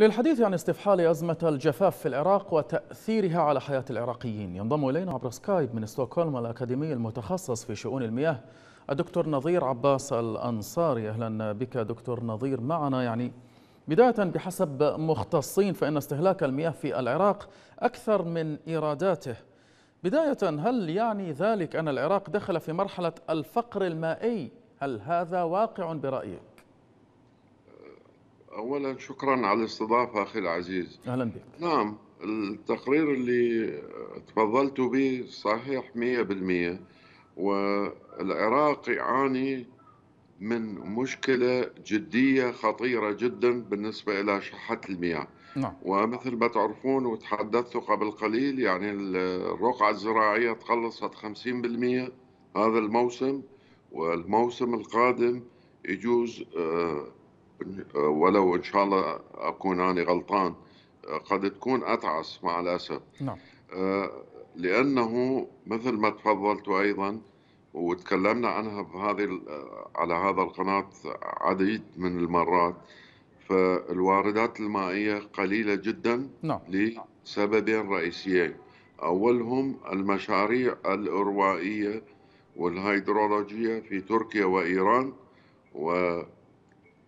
للحديث عن استفحال أزمة الجفاف في العراق وتأثيرها على حياة العراقيين ينضم إلينا عبر سكايب من ستوكهولم الأكاديمي المتخصص في شؤون المياه الدكتور نظير عباس الأنصاري أهلا بك دكتور نظير معنا يعني بداية بحسب مختصين فإن استهلاك المياه في العراق أكثر من إيراداته بداية هل يعني ذلك أن العراق دخل في مرحلة الفقر المائي هل هذا واقع برأيك؟ اولا شكرا على الاستضافه اخي العزيز اهلا بك نعم التقرير اللي تفضلت به صحيح 100% والعراق يعاني من مشكلة جدية خطيرة جدا بالنسبة إلى شحة المياه نعم. ومثل ما تعرفون وتحدثت قبل قليل يعني الرقعة الزراعية تخلصت 50% هذا الموسم والموسم القادم يجوز آه ولو ان شاء الله اكون انا غلطان قد تكون اتعس مع الاسف نعم آه، لانه مثل ما تفضلت ايضا وتكلمنا عنها بهذه على هذا القناه عديد من المرات فالواردات المائيه قليله جدا نعم. لسببين رئيسيين اولهم المشاريع الاروائيه والهيدرولوجيه في تركيا وايران و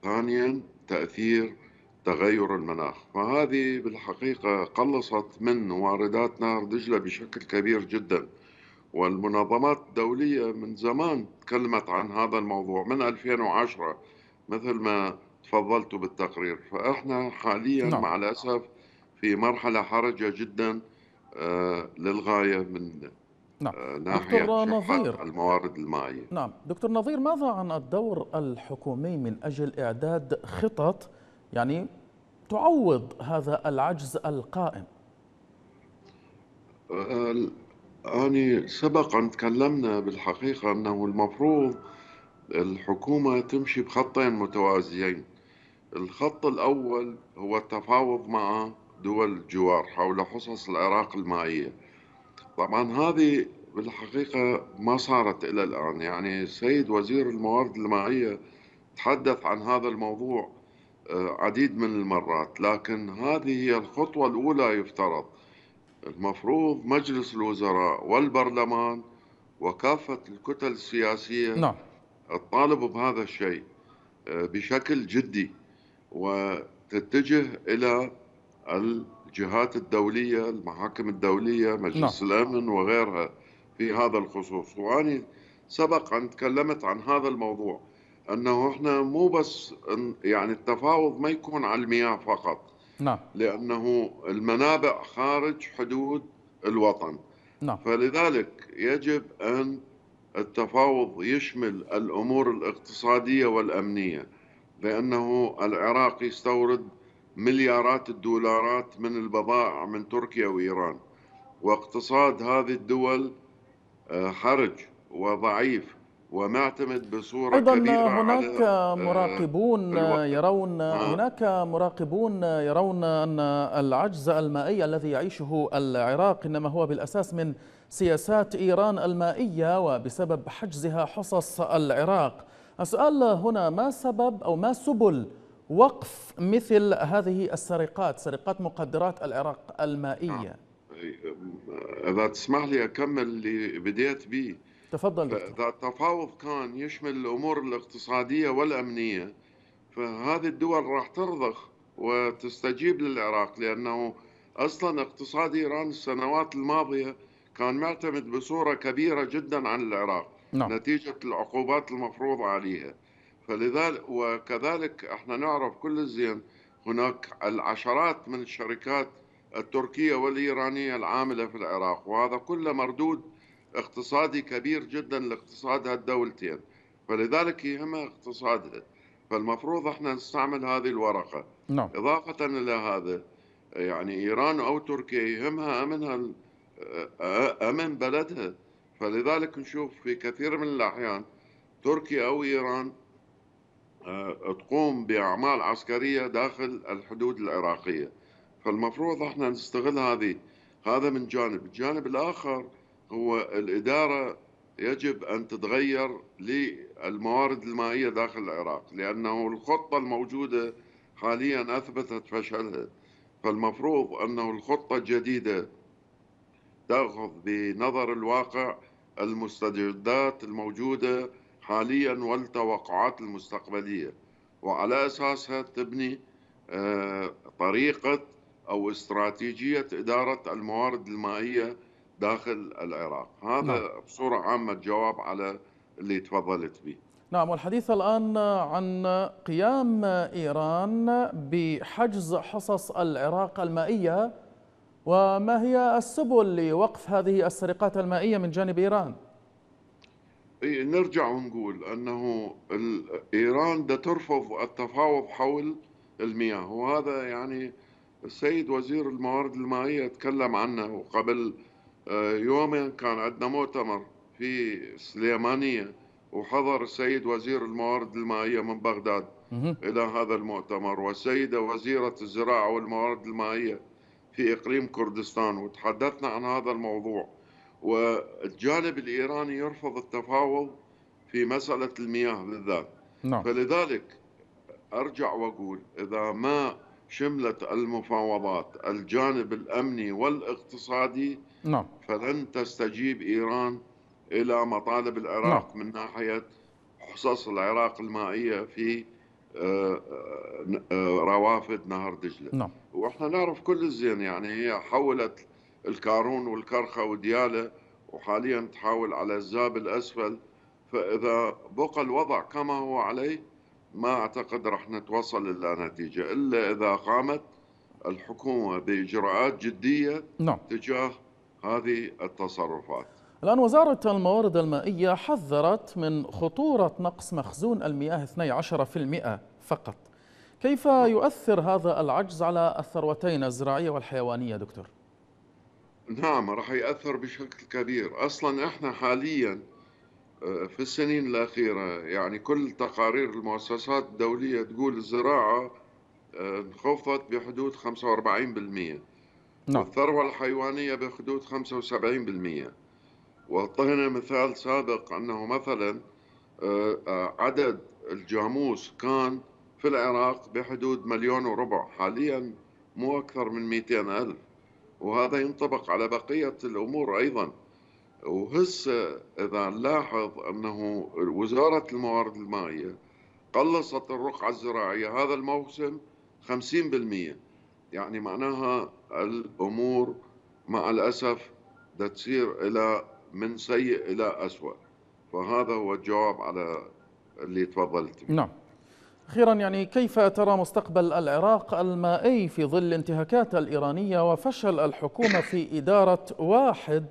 ثانيا تأثير تغير المناخ فهذه بالحقيقة قلصت من واردات نهر دجلة بشكل كبير جدا والمنظمات الدولية من زمان تكلمت عن هذا الموضوع من 2010 مثل ما تفضلتوا بالتقرير فإحنا حاليا نعم. مع الأسف في مرحلة حرجة جدا آه، للغاية من نعم. آه، ناحية نظير الموارد المائية نعم دكتور نظير ماذا عن الدور الحكومي من أجل إعداد خطط يعني تعوض هذا العجز القائم أنا آه، يعني سبق أن تكلمنا بالحقيقة أنه المفروض الحكومة تمشي بخطين متوازيين الخط الأول هو التفاوض مع دول الجوار حول حصص العراق المائية طبعا هذه بالحقيقة ما صارت إلى الآن يعني السيد وزير الموارد المائية تحدث عن هذا الموضوع آه، عديد من المرات لكن هذه هي الخطوة الأولى يفترض المفروض مجلس الوزراء والبرلمان وكافة الكتل السياسية نعم. تطالب بهذا الشيء آه، بشكل جدي وتتجه إلى الجهات الدولية المحاكم الدولية مجلس لا. نعم. الأمن وغيرها في هذا الخصوص وأنا سبق أن تكلمت عن هذا الموضوع أنه إحنا مو بس يعني التفاوض ما يكون على المياه فقط نعم. لأنه المنابع خارج حدود الوطن نعم. فلذلك يجب أن التفاوض يشمل الأمور الاقتصادية والأمنية لأنه العراق يستورد مليارات الدولارات من البضائع من تركيا وإيران واقتصاد هذه الدول آه، حرج وضعيف ومعتمد بصوره أيضا كبيره هناك آه، مراقبون يرون آه. هناك مراقبون يرون ان العجز المائي الذي يعيشه العراق انما هو بالاساس من سياسات ايران المائيه وبسبب حجزها حصص العراق السؤال هنا ما سبب او ما سبل وقف مثل هذه السرقات سرقات مقدرات العراق المائية آه. إذا تسمح لي أكمل اللي بديت به تفضل إذا التفاوض كان يشمل الأمور الاقتصادية والأمنية فهذه الدول راح ترضخ وتستجيب للعراق لأنه أصلا اقتصاد إيران السنوات الماضية كان معتمد بصورة كبيرة جدا عن العراق نعم. نتيجة العقوبات المفروضة عليها فلذلك وكذلك احنا نعرف كل زين هناك العشرات من الشركات التركية والإيرانية العاملة في العراق وهذا كله مردود اقتصادي كبير جدا لاقتصاد هالدولتين فلذلك يهمها اقتصادها فالمفروض احنا نستعمل هذه الورقة نعم. إضافة إلى هذا يعني إيران أو تركيا يهمها أمنها أمن بلدها فلذلك نشوف في كثير من الأحيان تركيا أو إيران آه، تقوم باعمال عسكريه داخل الحدود العراقيه فالمفروض احنا نستغل هذه هذا من جانب الجانب الاخر هو الاداره يجب ان تتغير للموارد المائيه داخل العراق لانه الخطه الموجوده حاليا اثبتت فشلها فالمفروض انه الخطه الجديده تاخذ بنظر الواقع المستجدات الموجوده حاليا والتوقعات المستقبلية وعلى أساسها تبني آه، طريقة أو استراتيجية إدارة الموارد المائية داخل العراق هذا نعم. بصورة عامة الجواب على اللي تفضلت به نعم والحديث الآن عن قيام إيران بحجز حصص العراق المائية وما هي السبل لوقف هذه السرقات المائية من جانب إيران؟ إيه، نرجع ونقول أنه إيران دا ترفض التفاوض حول المياه وهذا يعني السيد وزير الموارد المائية تكلم عنه قبل آه، يومين كان عندنا مؤتمر في سليمانية وحضر السيد وزير الموارد المائية من بغداد إلى هذا المؤتمر والسيدة وزيرة الزراعة والموارد المائية في إقليم كردستان وتحدثنا عن هذا الموضوع والجانب الإيراني يرفض التفاوض في مسألة المياه بالذات نعم. فلذلك أرجع وأقول إذا ما شملت المفاوضات الجانب الأمني والاقتصادي نعم. فلن تستجيب إيران إلى مطالب العراق نعم. من ناحية حصص العراق المائية في آه، آه، روافد نهر دجلة نعم. وإحنا نعرف كل الزين يعني هي حولت الكارون والكرخة وديالة وحاليا تحاول على الزاب الأسفل فإذا بقى الوضع كما هو عليه ما أعتقد رح نتوصل إلى نتيجة إلا إذا قامت الحكومة بإجراءات جدية نعم. تجاه هذه التصرفات الآن وزارة الموارد المائية حذرت من خطورة نقص مخزون المياه 12% فقط كيف يؤثر هذا العجز على الثروتين الزراعية والحيوانية دكتور؟ نعم راح يأثر بشكل كبير أصلا إحنا حاليا آه، في السنين الأخيرة يعني كل تقارير المؤسسات الدولية تقول الزراعة آه، انخفضت بحدود 45% نعم. الثروه الحيوانية بحدود 75% وأعطينا مثال سابق أنه مثلا آه، عدد الجاموس كان في العراق بحدود مليون وربع حاليا مو أكثر من 200 ألف وهذا ينطبق على بقية الأمور أيضا وهسه إذا نلاحظ أنه وزارة الموارد المائية قلصت الرقعة الزراعية هذا الموسم 50% يعني معناها الأمور مع الأسف دا تصير إلى من سيء إلى أسوأ فهذا هو الجواب على اللي تفضلت نعم أخيرا يعني كيف ترى مستقبل العراق المائي في ظل الانتهاكات الإيرانية وفشل الحكومة في إدارة واحد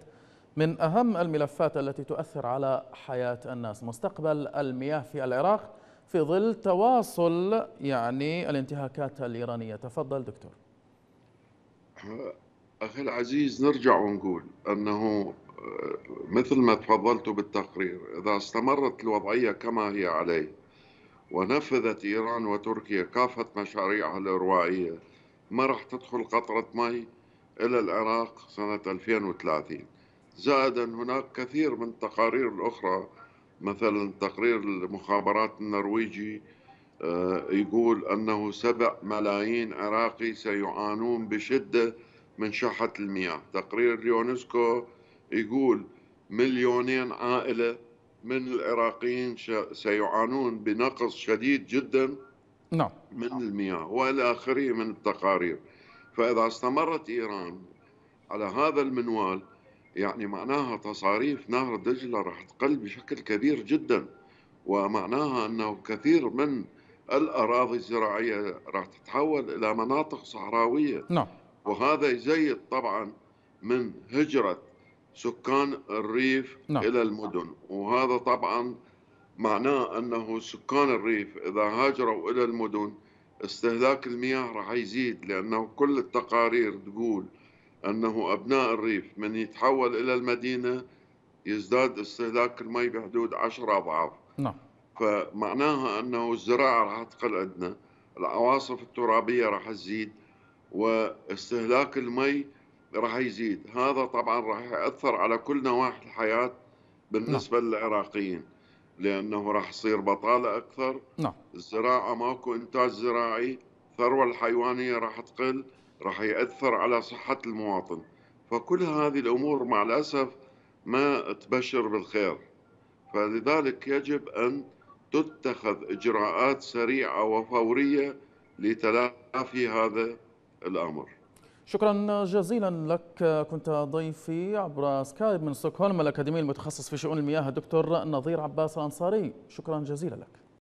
من أهم الملفات التي تؤثر على حياة الناس مستقبل المياه في العراق في ظل تواصل يعني الانتهاكات الإيرانية تفضل دكتور أخي العزيز نرجع ونقول أنه آه، مثل ما تفضلت بالتقرير إذا استمرت الوضعية كما هي عليه ونفذت إيران وتركيا كافة مشاريعها الإروائية ما راح تدخل قطرة مي إلى العراق سنة 2030 زائدا هناك كثير من التقارير الأخرى مثلا تقرير المخابرات النرويجي آه، يقول أنه سبع ملايين عراقي سيعانون بشدة من شحة المياه تقرير اليونسكو يقول مليونين عائلة من العراقيين سيعانون بنقص شديد جدا نعم من المياه والى اخره من التقارير فاذا استمرت ايران على هذا المنوال يعني معناها تصاريف نهر دجله راح تقل بشكل كبير جدا ومعناها انه كثير من الاراضي الزراعيه راح تتحول الى مناطق صحراويه نعم وهذا يزيد طبعا من هجره سكان الريف نعم. إلى المدن وهذا طبعا معناه أنه سكان الريف إذا هاجروا إلى المدن استهلاك المياه راح يزيد لأنه كل التقارير تقول أنه أبناء الريف من يتحول إلى المدينة يزداد استهلاك المي بحدود 10 أضعاف نعم فمعناها أنه الزراعة راح تقل عندنا العواصف الترابية راح تزيد واستهلاك المي راح يزيد هذا طبعا راح يأثر على كل نواحي الحياة بالنسبة نعم. للعراقيين لأنه راح يصير بطالة أكثر نعم. الزراعة ماكو إنتاج زراعي الثروة الحيوانية راح تقل راح يأثر على صحة المواطن فكل هذه الأمور مع الأسف ما تبشر بالخير فلذلك يجب أن تتخذ إجراءات سريعة وفورية لتلافي هذا الأمر شكرا جزيلا لك كنت ضيفي عبر سكايب من ستوكهولم الأكاديمي المتخصص في شؤون المياه الدكتور نظير عباس الأنصاري شكرا جزيلا لك